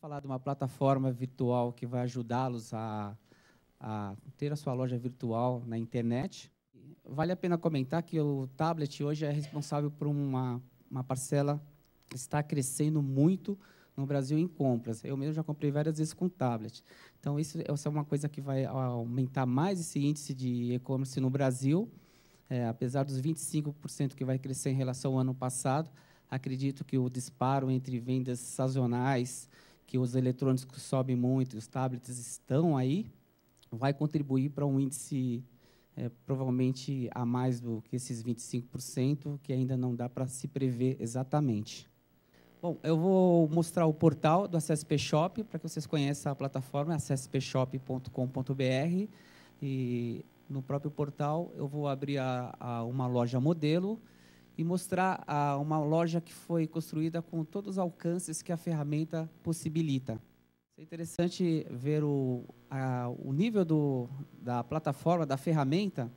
falar de uma plataforma virtual que vai ajudá-los a, a ter a sua loja virtual na internet. Vale a pena comentar que o tablet hoje é responsável por uma, uma parcela que está crescendo muito no Brasil em compras. Eu mesmo já comprei várias vezes com tablet. Então, isso, isso é uma coisa que vai aumentar mais esse índice de e-commerce no Brasil. É, apesar dos 25% que vai crescer em relação ao ano passado, acredito que o disparo entre vendas sazonais que os eletrônicos sobem muito, os tablets estão aí, vai contribuir para um índice é, provavelmente a mais do que esses 25%, que ainda não dá para se prever exatamente. Bom, eu vou mostrar o portal do ACSP Shop, para que vocês conheçam a plataforma, acspshop.com.br. E no próprio portal eu vou abrir a, a uma loja modelo, e mostrar ah, uma loja que foi construída com todos os alcances que a ferramenta possibilita. É interessante ver o, a, o nível do, da plataforma, da ferramenta,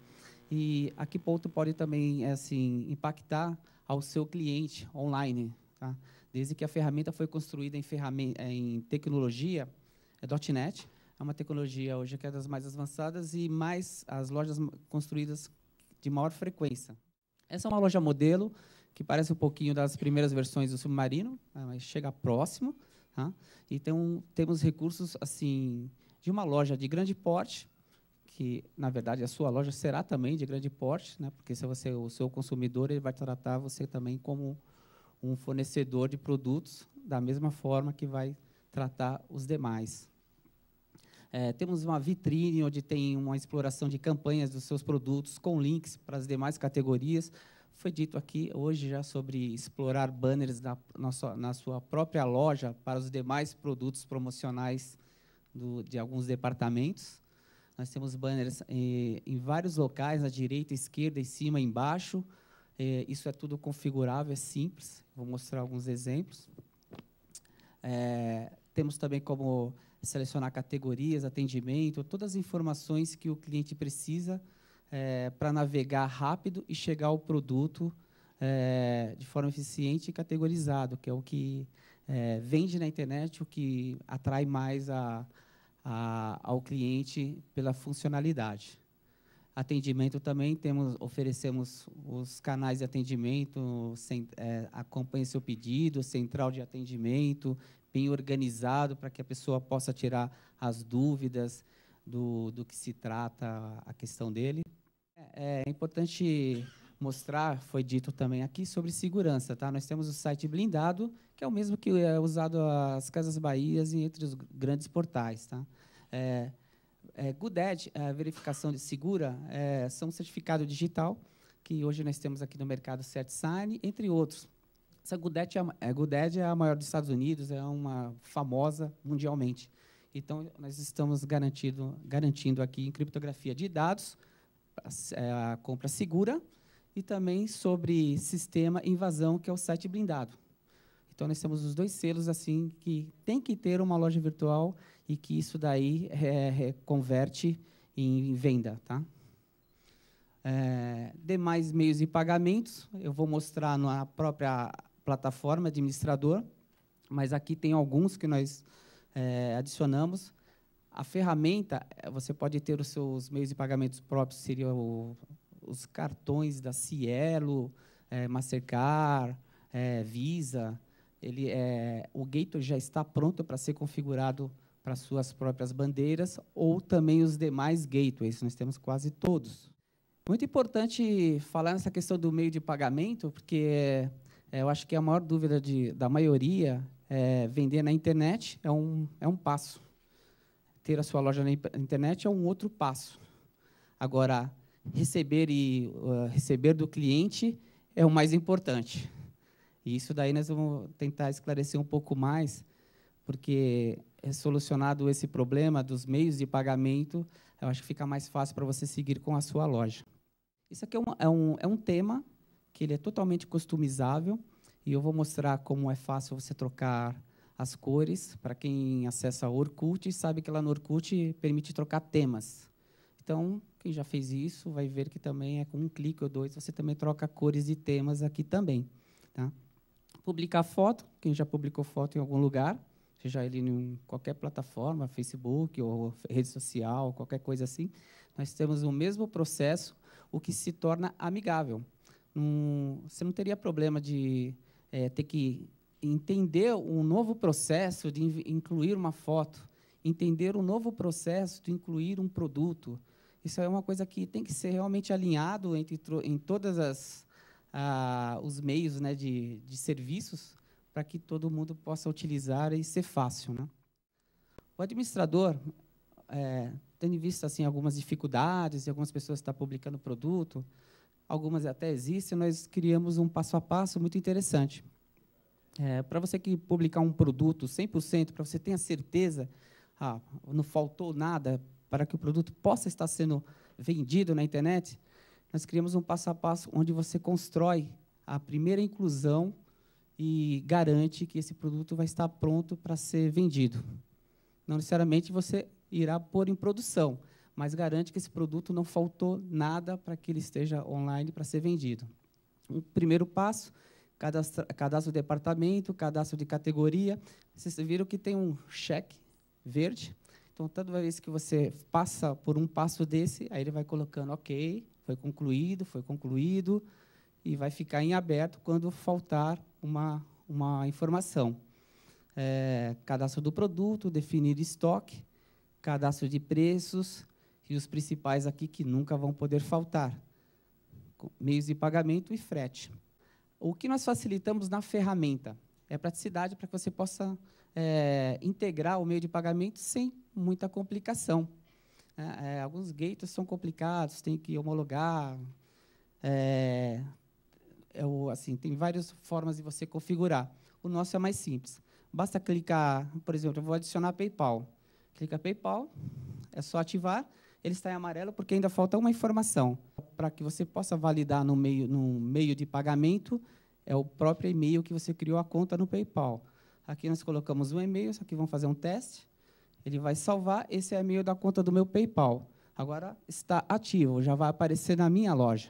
e a que ponto pode também é assim impactar ao seu cliente online. Tá? Desde que a ferramenta foi construída em, ferramenta, em tecnologia, é .NET, é uma tecnologia hoje que é das mais avançadas e mais as lojas construídas de maior frequência. Essa é uma loja modelo que parece um pouquinho das primeiras versões do Submarino, né, mas chega próximo. Tá? E tem um, temos recursos assim de uma loja de grande porte, que na verdade a sua loja será também de grande porte, né? Porque se você o seu consumidor ele vai tratar você também como um fornecedor de produtos da mesma forma que vai tratar os demais. É, temos uma vitrine onde tem uma exploração de campanhas dos seus produtos com links para as demais categorias. Foi dito aqui hoje já sobre explorar banners na, na, sua, na sua própria loja para os demais produtos promocionais do, de alguns departamentos. Nós temos banners eh, em vários locais, na direita, esquerda, em cima, embaixo. Eh, isso é tudo configurável, é simples. Vou mostrar alguns exemplos. É, temos também como selecionar categorias, atendimento, todas as informações que o cliente precisa é, eh, para navegar rápido e chegar ao produto é, de forma eficiente e categorizado, que é o que é, vende na internet, o que atrai mais a, a, ao cliente pela funcionalidade. Atendimento também temos, oferecemos os canais de atendimento, sem, seu pedido, central de atendimento, bem organizado para que a pessoa possa tirar as dúvidas do, do que se trata a questão dele. É, é importante mostrar, foi dito também aqui, sobre segurança. Tá? Nós temos o site blindado, que é o mesmo que é usado as Casas Bahias e entre os grandes portais. Tá? É, é, GUDED, a verificação de segura, é, são certificado digital, que hoje nós temos aqui no mercado CertSign, entre outros. Essa Goodett é, a, é, é a maior dos Estados Unidos, é uma famosa mundialmente. Então, nós estamos garantido, garantindo aqui em criptografia de dados é, a compra segura e também sobre sistema invasão, que é o site blindado. Então, nós temos os dois selos assim que tem que ter uma loja virtual e que isso daí é, é, converte em venda. Tá? É, demais meios de pagamentos, eu vou mostrar na própria plataforma administrador, mas aqui tem alguns que nós é, adicionamos. A ferramenta, é, você pode ter os seus meios de pagamentos próprios, seria o, os cartões da Cielo, é, Mastercard, é, Visa. Ele, é, o Gateway já está pronto para ser configurado para suas próprias bandeiras ou também os demais gateways. Nós temos quase todos. Muito importante falar nessa questão do meio de pagamento, porque é, eu acho que a maior dúvida de, da maioria é vender na internet é um, é um passo. Ter a sua loja na internet é um outro passo. Agora, receber e uh, receber do cliente é o mais importante. E isso daí nós vamos tentar esclarecer um pouco mais, porque é solucionado esse problema dos meios de pagamento, eu acho que fica mais fácil para você seguir com a sua loja. Isso aqui é um, é um, é um tema que ele é totalmente customizável e eu vou mostrar como é fácil você trocar as cores. Para quem acessa o Orkut, sabe que lá no Orkut permite trocar temas. Então, quem já fez isso vai ver que também é com um clique ou dois, você também troca cores de temas aqui também. Tá? Publicar foto, quem já publicou foto em algum lugar, seja ele em qualquer plataforma, Facebook ou rede social, qualquer coisa assim, nós temos o mesmo processo, o que se torna amigável. Não, você não teria problema de é, ter que entender um novo processo de incluir uma foto, entender um novo processo de incluir um produto. Isso é uma coisa que tem que ser realmente alinhado entre em todas as ah, os meios né, de, de serviços para que todo mundo possa utilizar e ser fácil. Né? O administrador, é, tendo visto assim algumas dificuldades e algumas pessoas estão tá publicando produto, algumas até existem, nós criamos um passo a passo muito interessante. É, para você que publicar um produto 100%, para você ter a certeza, ah, não faltou nada para que o produto possa estar sendo vendido na internet, nós criamos um passo a passo onde você constrói a primeira inclusão e garante que esse produto vai estar pronto para ser vendido. Não necessariamente você irá pôr em produção, mas garante que esse produto não faltou nada para que ele esteja online para ser vendido. Um primeiro passo, cadastro, cadastro de departamento, cadastro de categoria. Vocês viram que tem um cheque verde. Então, toda vez que você passa por um passo desse, aí ele vai colocando ok, foi concluído, foi concluído, e vai ficar em aberto quando faltar uma, uma informação. É, cadastro do produto, definir estoque, cadastro de preços, e os principais aqui que nunca vão poder faltar: meios de pagamento e frete. O que nós facilitamos na ferramenta é praticidade para que você possa é, integrar o meio de pagamento sem muita complicação. É, é alguns gateways são complicados, tem que homologar. É, é o, assim, tem várias formas de você configurar. O nosso é mais simples. Basta clicar, por exemplo, eu vou adicionar PayPal. Clica PayPal, é só ativar ele está em amarelo porque ainda falta uma informação. Para que você possa validar no meio, no meio de pagamento, é o próprio e-mail que você criou a conta no PayPal. Aqui nós colocamos um e-mail, só que vamos fazer um teste. Ele vai salvar esse é e-mail da conta do meu PayPal. Agora está ativo, já vai aparecer na minha loja.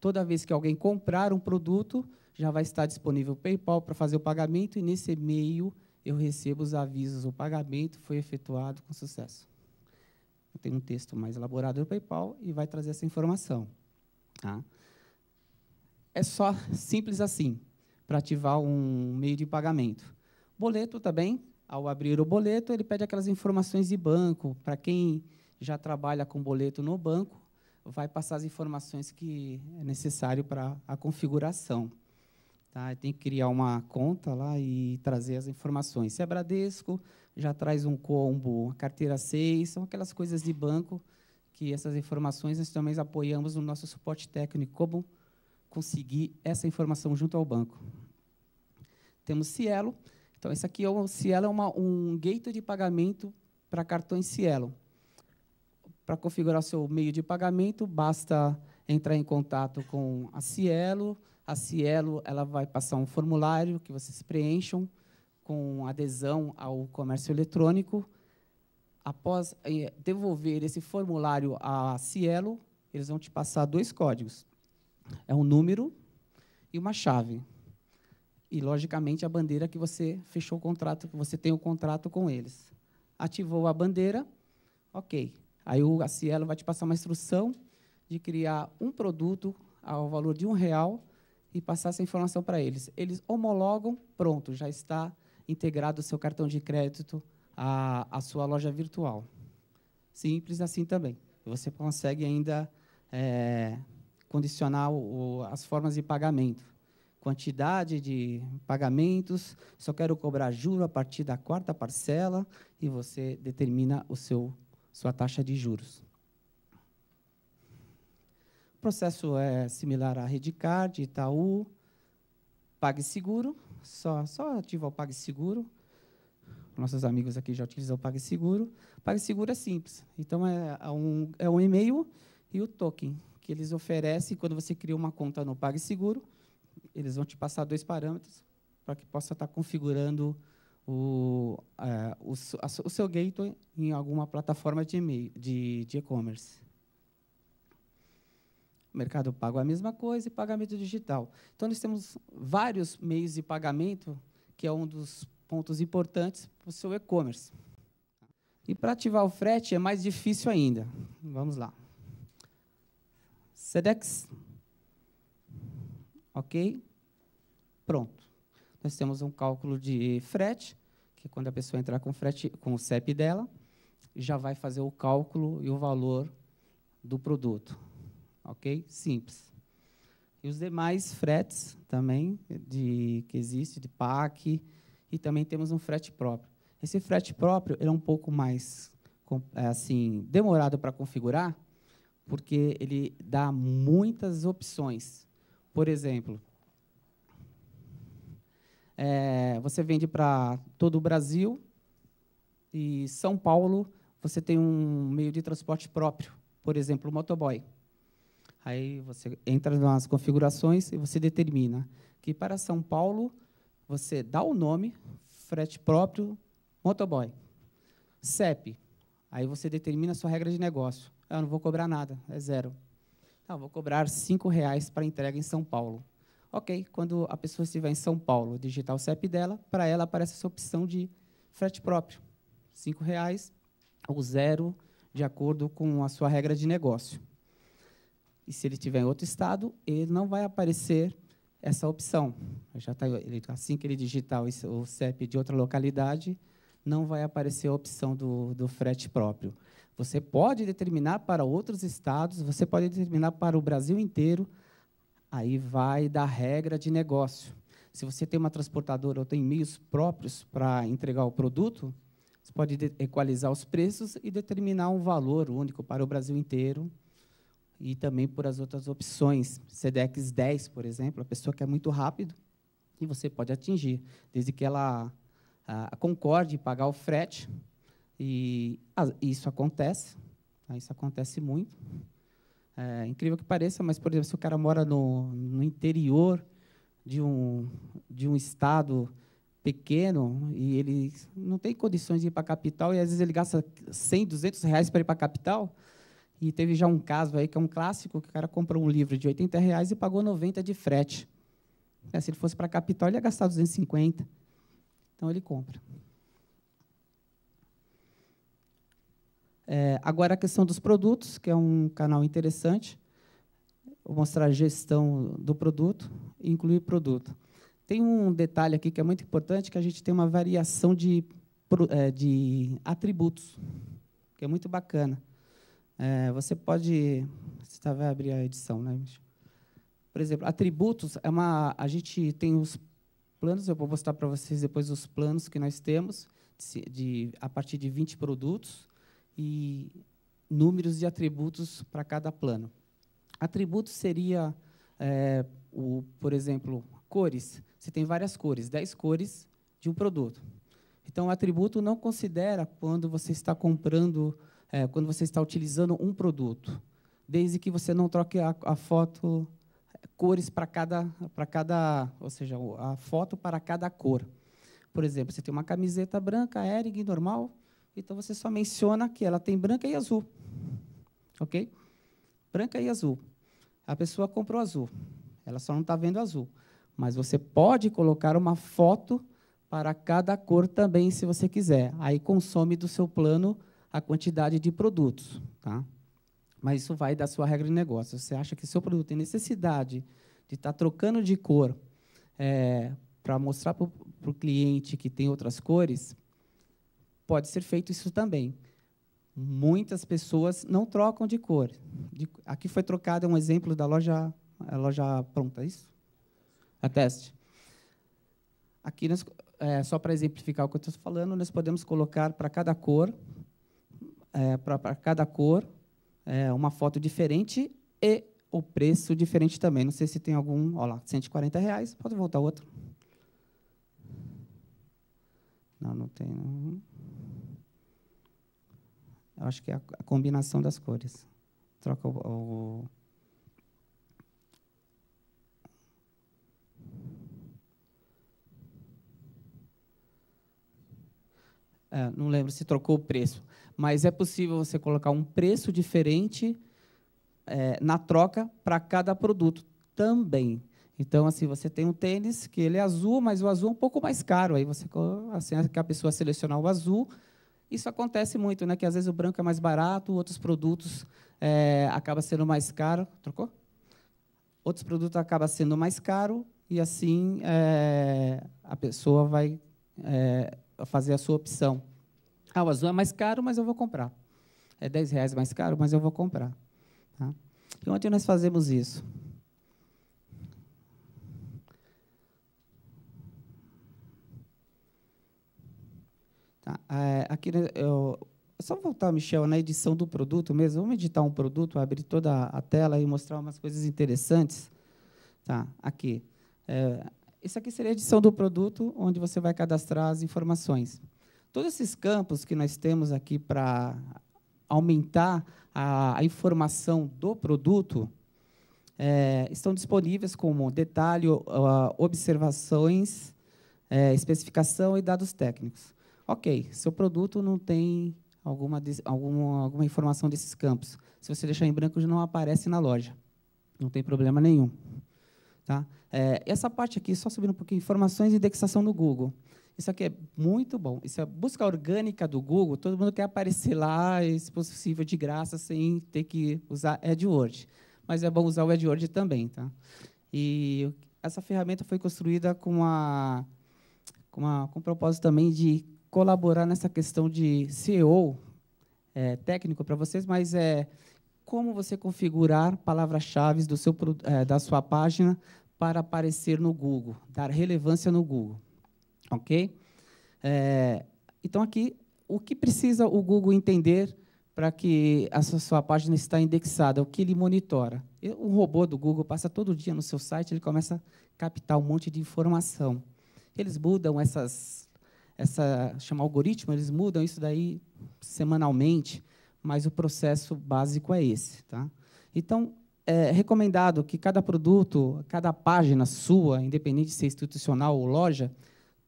Toda vez que alguém comprar um produto, já vai estar disponível o PayPal para fazer o pagamento e nesse e-mail eu recebo os avisos: o pagamento foi efetuado com sucesso tem um texto mais elaborado do PayPal e vai trazer essa informação. Tá? É só simples assim para ativar um meio de pagamento. Boleto também, ao abrir o boleto, ele pede aquelas informações de banco. Para quem já trabalha com boleto no banco, vai passar as informações que é necessário para a configuração. Tá? Tem que criar uma conta lá e trazer as informações. Se é Bradesco, já traz um combo, uma carteira 6, são aquelas coisas de banco que essas informações nós também apoiamos no nosso suporte técnico, como conseguir essa informação junto ao banco. Temos Cielo. Então, esse aqui é o Cielo é uma, um gateway de pagamento para cartões Cielo. Para configurar o seu meio de pagamento, basta entrar em contato com a Cielo, a Cielo ela vai passar um formulário que vocês preencham com adesão ao comércio eletrônico. Após eh, devolver esse formulário à Cielo, eles vão te passar dois códigos. É um número e uma chave. E, logicamente, a bandeira que você fechou o contrato, que você tem o contrato com eles. Ativou a bandeira, ok. Aí a Cielo vai te passar uma instrução de criar um produto ao valor de um real e passar essa informação para eles. Eles homologam, pronto, já está integrado o seu cartão de crédito à, à sua loja virtual. Simples assim também. Você consegue ainda é, condicionar o, as formas de pagamento. Quantidade de pagamentos, só quero cobrar juro a partir da quarta parcela e você determina o seu sua taxa de juros. O processo é similar à Redcard, Itaú, PagSeguro, só, só ativa o PagSeguro. Nossos amigos aqui já utilizam o PagSeguro. PagSeguro é simples. Então, é, é um, é um e-mail e o token que eles oferecem quando você cria uma conta no PagSeguro. Eles vão te passar dois parâmetros para que possa estar configurando o, é, o, a, o seu gateway em alguma plataforma de e-mail, de e-commerce. Mercado Pago é a mesma coisa e pagamento digital. Então, nós temos vários meios de pagamento, que é um dos pontos importantes para o seu e-commerce. E para ativar o frete é mais difícil ainda. Vamos lá. Sedex. Ok. Pronto. Nós temos um cálculo de frete, que é quando a pessoa entrar com, frete, com o CEP dela, já vai fazer o cálculo e o valor do produto ok? Simples. E os demais fretes também de, que existe, de PAC, e também temos um frete próprio. Esse frete próprio ele é um pouco mais é, assim demorado para configurar, porque ele dá muitas opções. Por exemplo, é, você vende para todo o Brasil e São Paulo você tem um meio de transporte próprio, por exemplo, o motoboy. Aí você entra nas configurações e você determina que para São Paulo você dá o nome, frete próprio, motoboy. CEP. Aí você determina a sua regra de negócio. Ah, eu não vou cobrar nada, é zero. Não, vou cobrar cinco reais para entrega em São Paulo. Ok, quando a pessoa estiver em São Paulo, digitar o CEP dela, para ela aparece essa opção de frete próprio, cinco reais ou zero, de acordo com a sua regra de negócio. E se ele estiver em outro estado, ele não vai aparecer essa opção. Já tá, ele, assim que ele digitar o CEP de outra localidade, não vai aparecer a opção do, do frete próprio. Você pode determinar para outros estados, você pode determinar para o Brasil inteiro, aí vai da regra de negócio. Se você tem uma transportadora ou tem meios próprios para entregar o produto, você pode equalizar os preços e determinar um valor único para o Brasil inteiro e também por as outras opções. CDX 10, por exemplo, a pessoa quer é muito rápido e você pode atingir, desde que ela concorde em pagar o frete. E isso acontece, tá? isso acontece muito. É, incrível que pareça, mas, por exemplo, se o cara mora no, no interior de um, de um estado pequeno e ele não tem condições de ir para a capital, e às vezes ele gasta 100, 200 reais para ir para a capital, e teve já um caso aí, que é um clássico, que o cara comprou um livro de 80 reais e pagou 90 de frete. É, se ele fosse para a capital, ele ia gastar 250. Então, ele compra. É, agora, a questão dos produtos, que é um canal interessante. Vou mostrar a gestão do produto e incluir produto. Tem um detalhe aqui que é muito importante, que a gente tem uma variação de, é, de atributos, que é muito bacana. É, você pode. Você tá, vai abrir a edição, né, Michel? Por exemplo, atributos é uma. A gente tem os planos, eu vou mostrar para vocês depois os planos que nós temos, de, de, a partir de 20 produtos e números de atributos para cada plano. Atributos seria, é, o, por exemplo, cores. Você tem várias cores, 10 cores de um produto. Então, o atributo não considera quando você está comprando é, quando você está utilizando um produto, desde que você não troque a, a foto é, cores para cada para cada, ou seja, a foto para cada cor. Por exemplo, você tem uma camiseta branca, é Ering normal, então você só menciona que ela tem branca e azul. OK? Branca e azul. A pessoa comprou azul. Ela só não está vendo azul. Mas você pode colocar uma foto para cada cor também, se você quiser. Aí consome do seu plano a quantidade de produtos. Tá? Mas isso vai da sua regra de negócio. Você acha que seu produto tem necessidade de estar tá trocando de cor é, para mostrar para o cliente que tem outras cores, pode ser feito isso também. Muitas pessoas não trocam de cor. De, aqui foi trocado é um exemplo da loja, a loja pronta, é isso? A teste. Aqui, nós, é, só para exemplificar o que eu estou falando, nós podemos colocar para cada cor é, para cada cor, é, uma foto diferente e o preço diferente também. Não sei se tem algum. Olha lá, 140 reais. Pode voltar outro. Não, não tem. Não. Eu acho que é a combinação das cores. Troca o, o É, não lembro se trocou o preço. Mas é possível você colocar um preço diferente é, na troca para cada produto também. Então, assim, você tem um tênis que ele é azul, mas o azul é um pouco mais caro. Aí você, assim, a pessoa selecionar o azul. Isso acontece muito, né? Que às vezes o branco é mais barato, outros produtos é, acaba sendo mais caro. Trocou? Outros produtos acaba sendo mais caro e assim é, a pessoa vai é, fazer a sua opção. Ah, o azul é mais caro, mas eu vou comprar. É 10 reais mais caro, mas eu vou comprar. Tá? E onde nós fazemos isso? Tá, eh, né, é, aqui eu, só voltar, Michel, na edição do produto mesmo. Vamos editar um produto, abrir toda a tela e mostrar umas coisas interessantes. Tá, aqui. É, isso aqui seria a edição do produto, onde você vai cadastrar as informações. Todos esses campos que nós temos aqui para aumentar a, a, informação do produto é, estão disponíveis como detalhe, observações, é, especificação e dados técnicos. Ok, seu produto não tem alguma, alguma, alguma informação desses campos. Se você deixar em branco, não aparece na loja. Não tem problema nenhum. Tá? É, essa parte aqui, só subindo um pouquinho, informações e indexação no Google. Isso aqui é muito bom. Isso é busca orgânica do Google. Todo mundo quer aparecer lá, se possível, de graça, sem ter que usar AdWords. Mas é bom usar o AdWords também. Tá? E essa ferramenta foi construída com, uma com, com o propósito também de colaborar nessa questão de CEO é, técnico para vocês, mas é como você configurar palavras-chave do seu é, da sua página para aparecer no Google, dar relevância no Google. Ok? É, então, aqui, o que precisa o Google entender para que a sua, sua, página está indexada, é o que ele monitora? O robô do Google passa todo dia no seu site, ele começa a captar um monte de informação. Eles mudam essas, essa chama algoritmo, eles mudam isso daí semanalmente, mas o processo básico é esse, tá? Então, é recomendado que cada produto, cada página sua, independente de ser institucional ou loja,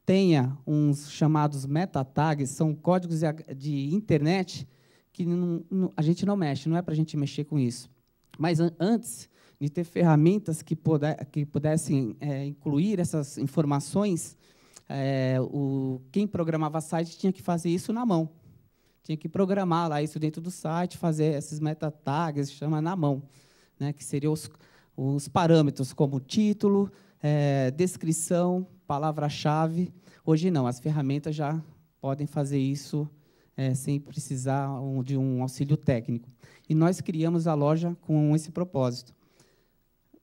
tenha uns chamados meta tags, são códigos de internet que não, não, a gente não mexe, não é para a gente mexer com isso. Mas an antes de ter ferramentas que, puder, que pudessem é, incluir essas informações, é, o, quem programava site tinha que fazer isso na mão. Tinha que programar lá isso dentro do site, fazer esses meta tags, chama na mão né, que seriam os, os parâmetros como título, é, descrição, palavra-chave. Hoje não, as ferramentas já podem fazer isso é, sem precisar de um auxílio técnico. E nós criamos a loja com esse propósito.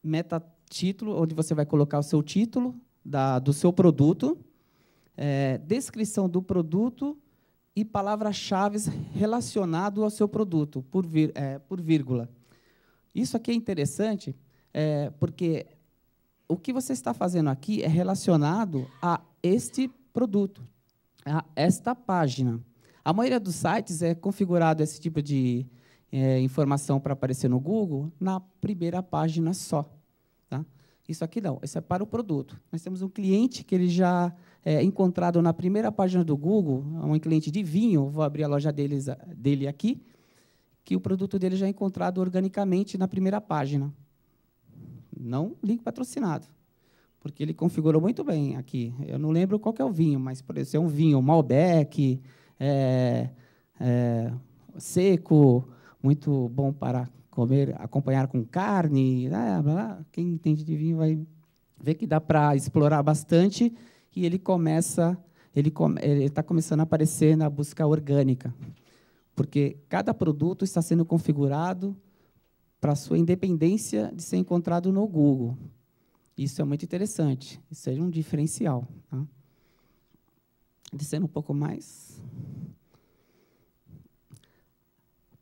Metatítulo, onde você vai colocar o seu título da, do seu produto, é, descrição do produto e palavras-chave relacionado ao seu produto, por, vir, é, por vírgula. Isso aqui é interessante, é, porque o que você está fazendo aqui é relacionado a este produto, a esta página. A maioria dos sites é configurado esse tipo de é, informação para aparecer no Google na primeira página só. Tá? Isso aqui não, isso é para o produto. Nós temos um cliente que ele já é encontrado na primeira página do Google, um cliente de vinho, vou abrir a loja deles, dele aqui, que o produto dele já é encontrado organicamente na primeira página. Não link patrocinado, porque ele configurou muito bem aqui. Eu não lembro qual é o vinho, mas por exemplo, é um vinho Malbec, é, é, seco, muito bom para comer, acompanhar com carne. Né, blá, blá, blá. Quem entende de vinho vai ver que dá para explorar bastante e ele começa, ele come, está começando a aparecer na busca orgânica porque cada produto está sendo configurado para sua independência de ser encontrado no Google. Isso é muito interessante, isso é um diferencial. Tá? Descendo um pouco mais.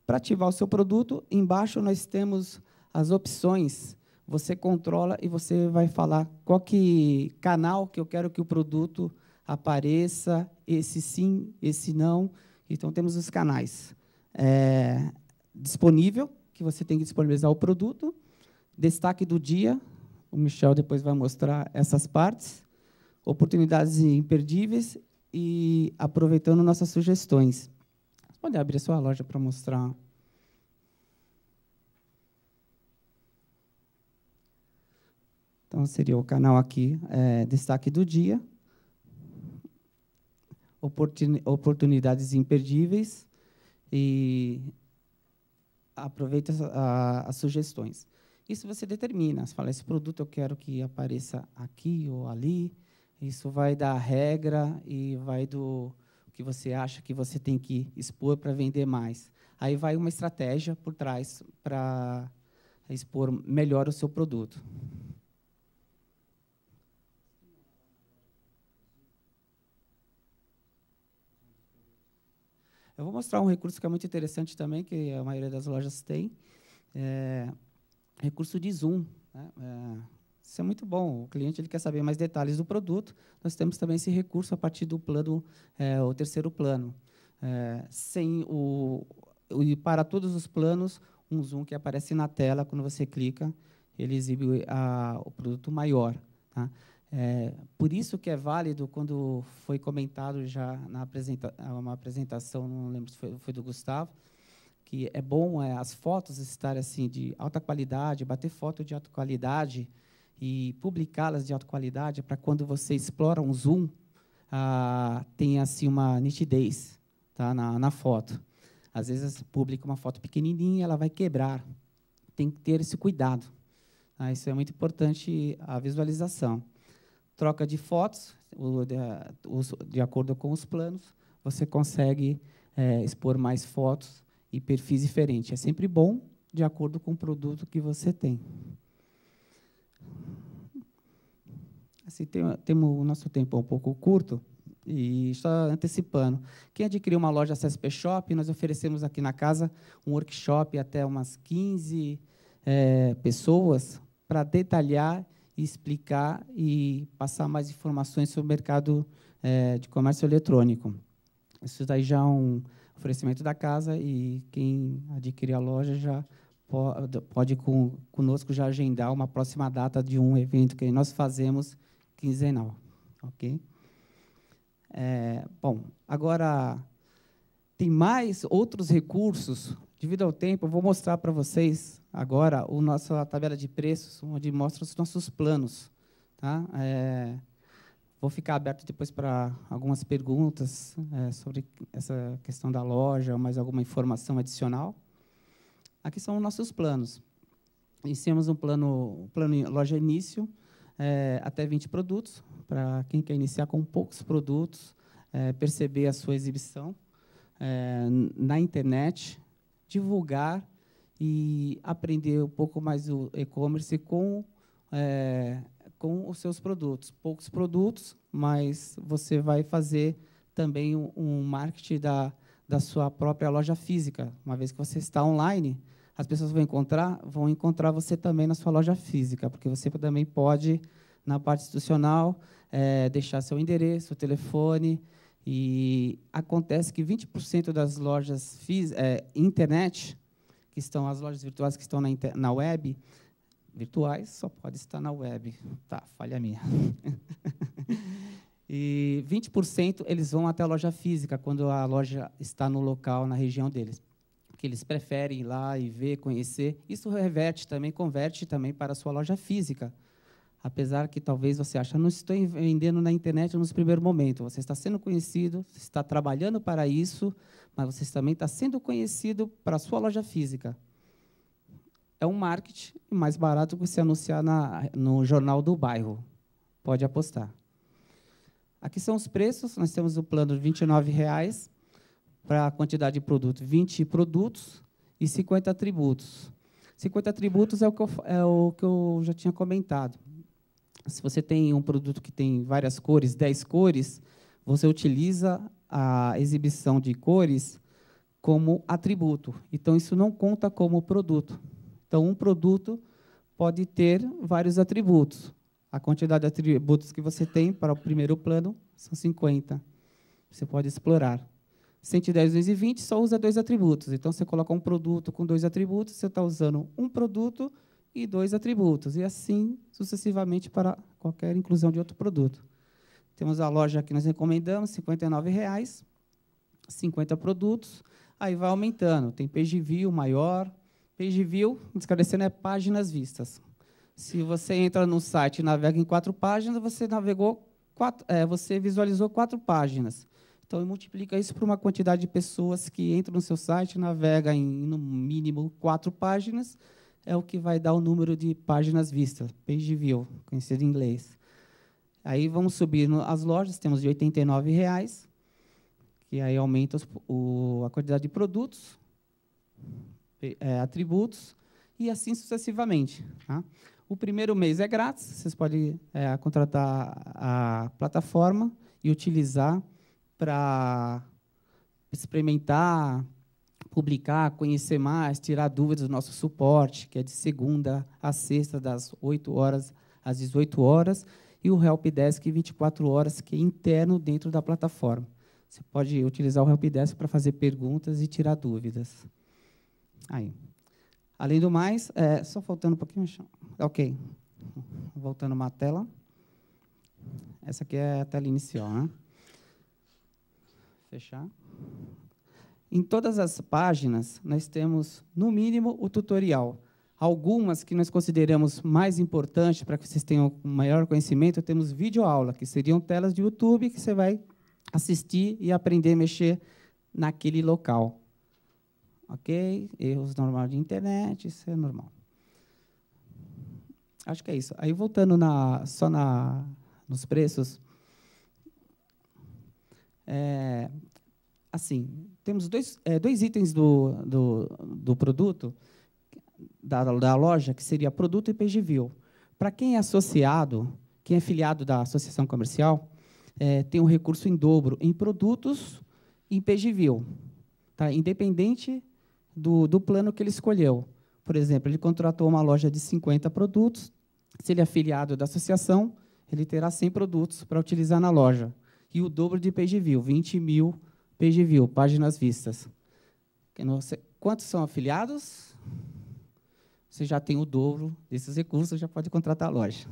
Para ativar o seu produto, embaixo nós temos as opções. Você controla e você vai falar qual que canal que eu quero que o produto apareça, esse sim, esse não. Então, temos os canais é, disponível, que você tem que disponibilizar o produto, destaque do dia, o Michel depois vai mostrar essas partes, oportunidades imperdíveis e aproveitando nossas sugestões. pode abrir a sua loja para mostrar. Então, seria o canal aqui, é, destaque do dia, oportunidades imperdíveis e aproveita as sugestões. Isso você determina. Você fala, esse produto eu quero que apareça aqui ou ali. Isso vai da regra e vai do que você acha que você tem que expor para vender mais. Aí vai uma estratégia por trás para expor melhor o seu produto. Eu vou mostrar um recurso que é muito interessante também, que a maioria das lojas tem, é, recurso de zoom. Né? É, isso é muito bom. O cliente ele quer saber mais detalhes do produto. Nós temos também esse recurso a partir do plano, é, o terceiro plano. É, sem o, e para todos os planos, um zoom que aparece na tela quando você clica, ele exibe a, o produto maior. Tá? É, por isso que é válido quando foi comentado já na apresenta uma apresentação, não lembro se foi, foi do Gustavo, que é bom é, as fotos estarem assim de alta qualidade, bater foto de alta qualidade e publicá-las de alta qualidade para quando você explora um zoom ah, tem assim uma nitidez tá na, na foto. Às vezes você publica uma foto pequenininha, ela vai quebrar. Tem que ter esse cuidado. Ah, isso é muito importante a visualização troca de fotos, de acordo com os planos, você consegue é, expor mais fotos e perfis diferentes. É sempre bom de acordo com o produto que você tem. Assim, temos tem o nosso tempo é um pouco curto e só antecipando. Quem adquiriu uma loja CSP Shop, nós oferecemos aqui na casa um workshop até umas 15 é, pessoas para detalhar explicar e passar mais informações sobre o mercado é, de comércio eletrônico. Isso daí já é um oferecimento da casa e quem adquirir a loja já pode, pode com, conosco já agendar uma próxima data de um evento que nós fazemos quinzenal, ok? É, bom, agora tem mais outros recursos Devido ao tempo, eu vou mostrar para vocês agora a nossa tabela de preços, onde mostra os nossos planos. Tá? É, vou ficar aberto depois para algumas perguntas é, sobre essa questão da loja, mais alguma informação adicional. Aqui são os nossos planos. Iniciamos um plano, plano loja início, é, até 20 produtos, para quem quer iniciar com poucos produtos, é, perceber a sua exibição é, na internet, divulgar e aprender um pouco mais o e-commerce com, é, com os seus produtos. Poucos produtos, mas você vai fazer também um, marketing da, da sua própria loja física. Uma vez que você está online, as pessoas vão encontrar, vão encontrar você também na sua loja física, porque você também pode, na parte institucional, é, deixar seu endereço, seu telefone, e acontece que 20% das lojas é, internet, que estão as lojas virtuais que estão na, na web, virtuais só pode estar na web. Tá, falha minha. e 20% eles vão até a loja física, quando a loja está no local, na região deles. Porque eles preferem ir lá e ver, conhecer. Isso reverte também, converte também para a sua loja física apesar que talvez você ache, ah, não estou vendendo na internet nos primeiros momentos. Você está sendo conhecido, está trabalhando para isso, mas você também está sendo conhecido para a sua loja física. É um marketing mais barato que se anunciar na, no jornal do bairro. Pode apostar. Aqui são os preços. Nós temos o plano de R$ 29,00 para a quantidade de produto, 20 produtos e 50 atributos. 50 atributos é o que eu, é o que eu já tinha comentado se você tem um produto que tem várias cores, 10 cores, você utiliza a exibição de cores como atributo. Então, isso não conta como produto. Então, um produto pode ter vários atributos. A quantidade de atributos que você tem para o primeiro plano são 50. Você pode explorar. 110, 220 só usa dois atributos. Então, você coloca um produto com dois atributos, você está usando um produto e dois atributos, e assim sucessivamente para qualquer inclusão de outro produto. Temos a loja que nós recomendamos, R$ 59,00, 50 produtos, aí vai aumentando, tem page view maior, page view, esclarecendo, é páginas vistas. Se você entra no site e navega em quatro páginas, você navegou quatro, é, você visualizou quatro páginas. Então, multiplica isso por uma quantidade de pessoas que entram no seu site, navega em, no mínimo, quatro páginas, é o que vai dar o número de páginas vistas, page view, conhecido em inglês. Aí vamos subir as lojas, temos de R$ 89,00, que aí aumenta o, a quantidade de produtos, é, atributos, e assim sucessivamente. Tá? O primeiro mês é grátis, vocês podem é, contratar a plataforma e utilizar para experimentar, publicar, conhecer mais, tirar dúvidas do nosso suporte, que é de segunda a sexta, das 8 horas às 18 horas, e o Helpdesk 24 horas, que é interno dentro da plataforma. Você pode utilizar o Helpdesk para fazer perguntas e tirar dúvidas. Aí. Além do mais, é, só faltando um pouquinho. Ok. Voltando uma tela. Essa aqui é a tela inicial. Né? Fechar. Em todas as páginas, nós temos, no mínimo, o tutorial. Algumas que nós consideramos mais importantes para que vocês tenham maior conhecimento, temos videoaula, que seriam telas de YouTube que você vai assistir e aprender a mexer naquele local. Ok? Erros normais de internet, isso é normal. Acho que é isso. Aí, voltando na, só na, nos preços, é, assim, temos dois, é, dois itens do, do, do produto, da, da, loja, que seria produto e page view. Para quem é associado, quem é filiado da associação comercial, é, tem um recurso em dobro em produtos e em page view, tá? independente do, do plano que ele escolheu. Por exemplo, ele contratou uma loja de 50 produtos, se ele é filiado da associação, ele terá 100 produtos para utilizar na loja. E o dobro de page view, 20 mil Page view, páginas vistas. Quantos são afiliados? Você já tem o dobro desses recursos, já pode contratar a loja.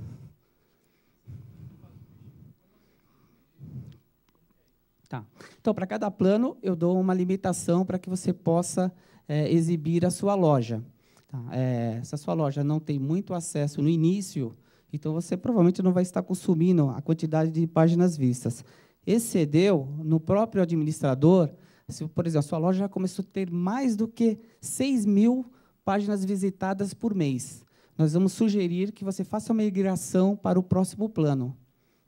Tá. Então, para cada plano, eu dou uma limitação para que você possa é, exibir a sua loja. Tá. É, se a sua loja não tem muito acesso no início, então você provavelmente não vai estar consumindo a quantidade de páginas vistas excedeu no próprio administrador, se, por exemplo, a sua loja já começou a ter mais do que 6 mil páginas visitadas por mês. Nós vamos sugerir que você faça uma migração para o próximo plano.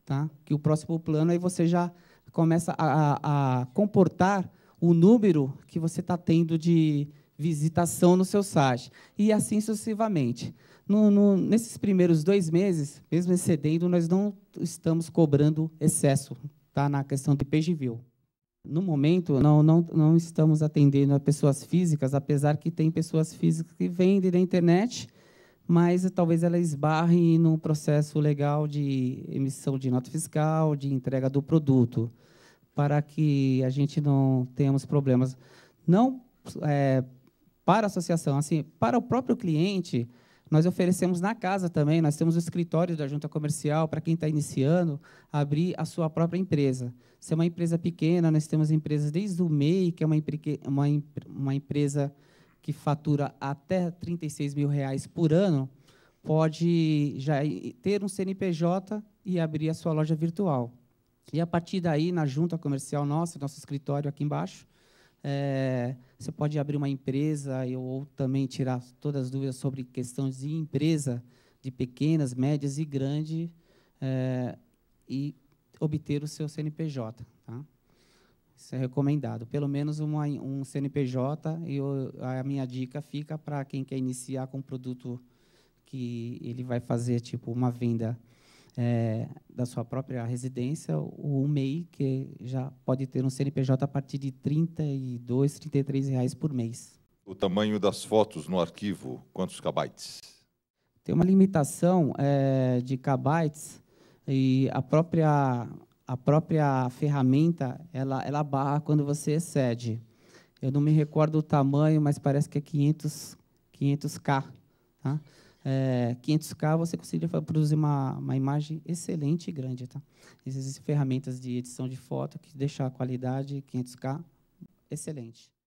Tá? Que o próximo plano aí você já começa a, a, a comportar o número que você está tendo de visitação no seu site. E assim sucessivamente. No, no, nesses primeiros dois meses, mesmo excedendo, nós não estamos cobrando excesso na questão do IPGVIL. No momento, não, não, não estamos atendendo a pessoas físicas, apesar que tem pessoas físicas que vendem na internet, mas talvez elas esbarrem no processo legal de emissão de nota fiscal, de entrega do produto, para que a gente não tenhamos problemas. Não é, para a associação, assim, para o próprio cliente, nós oferecemos na casa também, nós temos o escritório da junta comercial para quem está iniciando abrir a sua própria empresa. Se é uma empresa pequena, nós temos empresas desde o MEI, que é uma, uma, uma empresa que fatura até 36 mil reais por ano, pode já ter um CNPJ e abrir a sua loja virtual. E a partir daí, na junta comercial nossa, nosso escritório aqui embaixo, é, você pode abrir uma empresa ou também tirar todas as dúvidas sobre questões de empresa, de pequenas, médias e grandes é, e obter o seu CNPJ. Tá? Isso é recomendado. Pelo menos uma, um CNPJ, e eu, a minha dica fica para quem quer iniciar com um produto que ele vai fazer, tipo, uma venda é, da sua própria residência, o MEI, que já pode ter um CNPJ a partir de R$ 32, R$ 33 reais por mês. O tamanho das fotos no arquivo, quantos kbytes? Tem uma limitação é, de kbytes e a própria, a própria ferramenta ela, ela barra quando você excede. Eu não me recordo o tamanho, mas parece que é 500, 500K. Tá? é, 500K, você conseguiria produzir uma, uma imagem excelente e grande. Tá? Existem ferramentas de edição de foto que deixam a qualidade 500K excelente.